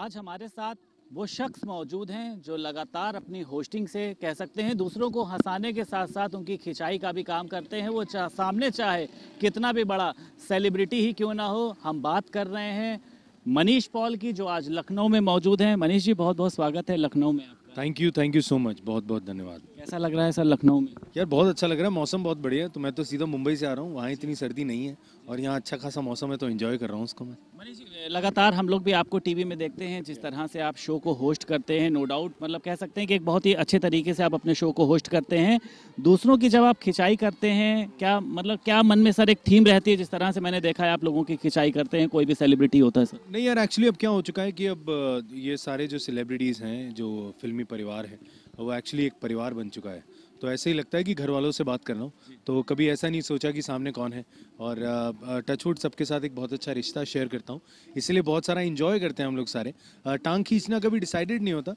आज हमारे साथ वो शख्स मौजूद हैं जो लगातार अपनी होस्टिंग से कह सकते हैं दूसरों को हंसाने के साथ साथ उनकी खिंचाई का भी काम करते हैं वो चाह सामने चाहे कितना भी बड़ा सेलिब्रिटी ही क्यों ना हो हम बात कर रहे हैं मनीष पॉल की जो आज लखनऊ में मौजूद हैं मनीष जी बहुत बहुत स्वागत है लखनऊ में आप thank you thank you so much बहुत बहुत धन्यवाद कैसा लग रहा है सर लखनऊ में यार बहुत अच्छा लग रहा है मौसम बहुत बढ़िया है तो मैं तो सीधा मुंबई से आ रहा हूँ वहाँ इतनी सर्दी नहीं है और यहाँ अच्छा खासा मौसम है तो इन्जॉय कर रहा हूँ उसको मैं लगातार हम लोग भी आपको टीवी में देखते हैं जिस तरह से आप शो को होस्ट करते हैं नो डाउट मतलब कह सकते हैं कि एक बहुत ही अच्छे तरीके से आप अपने शो को होस्ट करते हैं दूसरों की जब आप खिंचाई करते हैं क्या मतलब क्या मन में सर एक थीम रहती है जिस तरह से मैंने देखा है आप लोगों की खिंचाई करते हैं कोई भी सेलिब्रिटी होता है सर नहीं यार एक्चुअली अब क्या हो चुका है कि अब ये सारे जो सेलिब्रिटीज़ हैं जो फिल्मी परिवार है और वो एक्चुअली एक परिवार बन चुका है तो ऐसे ही लगता है कि घर वालों से बात कर रहा हूँ तो कभी ऐसा नहीं सोचा कि सामने कौन है और टचवुड सबके साथ एक बहुत अच्छा रिश्ता शेयर करता हूँ इसलिए बहुत सारा इन्जॉय करते हैं हम लोग सारे टांग खींचना कभी डिसाइडेड नहीं होता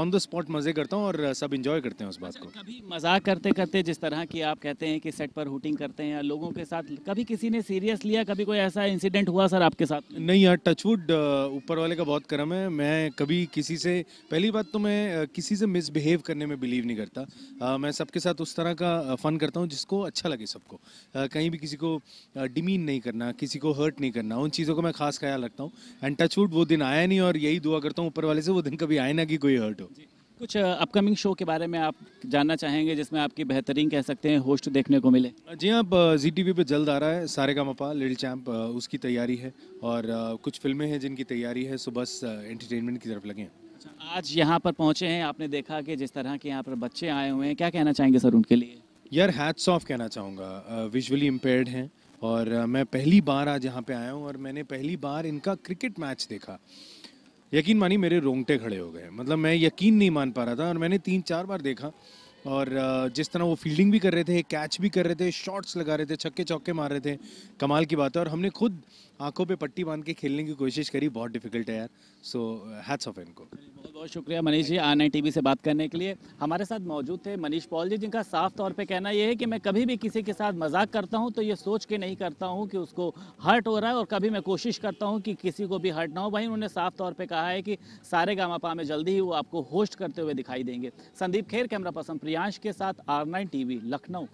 ऑन द स्पॉट मज़े करता हूँ और सब इन्जॉय करते हैं उस बात अच्छा, को कभी मजाक करते करते जिस तरह की आप कहते हैं कि सेट पर हुटिंग करते हैं लोगों के साथ कभी किसी ने सीरियस लिया कभी कोई ऐसा इंसिडेंट हुआ सर आपके साथ नहीं यार टचवुड ऊपर वाले का बहुत कर्म है मैं कभी किसी से पहली बात तो मैं किसी से मिसबिहेव करने में बिलीव नहीं करता मैं सबके साथ उस तरह का फ़न करता हूँ जिसको अच्छा लगे सबको कहीं भी किसी को डिमीन नहीं करना किसी को हर्ट नहीं करना उन चीज़ों का मैं खास ख्याल रखता हूँ एंड वुड वो दिन आया नहीं और यही दुआ करता हूँ ऊपर वाले से वो दिन कभी आए ना कि कोई हर्ट हो कुछ अपकमिंग शो के बारे में आप जानना चाहेंगे जिसमें आपकी बेहतरीन कह सकते हैं होस्ट देखने को मिले जी आप जी टी वी पर जल्द आ रहा है सारे का मपा लिटिल चैम्प उसकी तैयारी है और कुछ फिल्में हैं जिनकी तैयारी है सो बस एंटरटेनमेंट की तरफ लगे हैं अच्छा, आज यहाँ पर पहुँचे हैं आपने देखा कि जिस तरह के यहाँ पर बच्चे आए हुए हैं क्या कहना चाहेंगे सर उनके लिए यार हैट्स ऑफ कहना चाहूँगा विजुअली इम्पेयर्ड हैं और मैं पहली बार आज यहाँ पे आया हूँ और मैंने पहली बार इनका क्रिकेट मैच देखा यकीन मानिए मेरे रोंगटे खड़े हो गए मतलब मैं यकीन नहीं मान पा रहा था और मैंने तीन चार बार देखा और जिस तरह वो फील्डिंग भी कर रहे थे कैच भी कर रहे थे शॉट्स लगा रहे थे छक्के चौके मार रहे थे कमाल की बात है और हमने खुद आंखों पे पट्टी बांध के खेलने की कोशिश करी बहुत डिफिकल्ट है यार सो हैट्स ऑफ इनको बहुत बहुत शुक्रिया मनीष जी आन टीवी से बात करने के लिए हमारे साथ मौजूद थे मनीष पॉल जी जिनका साफ तौर पर कहना यह है कि मैं कभी भी किसी के साथ मजाक करता हूँ तो ये सोच के नहीं करता हूँ कि उसको हर्ट हो रहा है और कभी मैं कोशिश करता हूँ कि किसी को भी हर्ट ना हो वहीं उन्होंने साफ तौर पर कहा है कि सारे गामापा में जल्दी ही वो आपको होस्ट करते हुए दिखाई देंगे संदीप खेर कैमरा पर्सन प्रियांश के साथ आर नाइन टीवी लखनऊ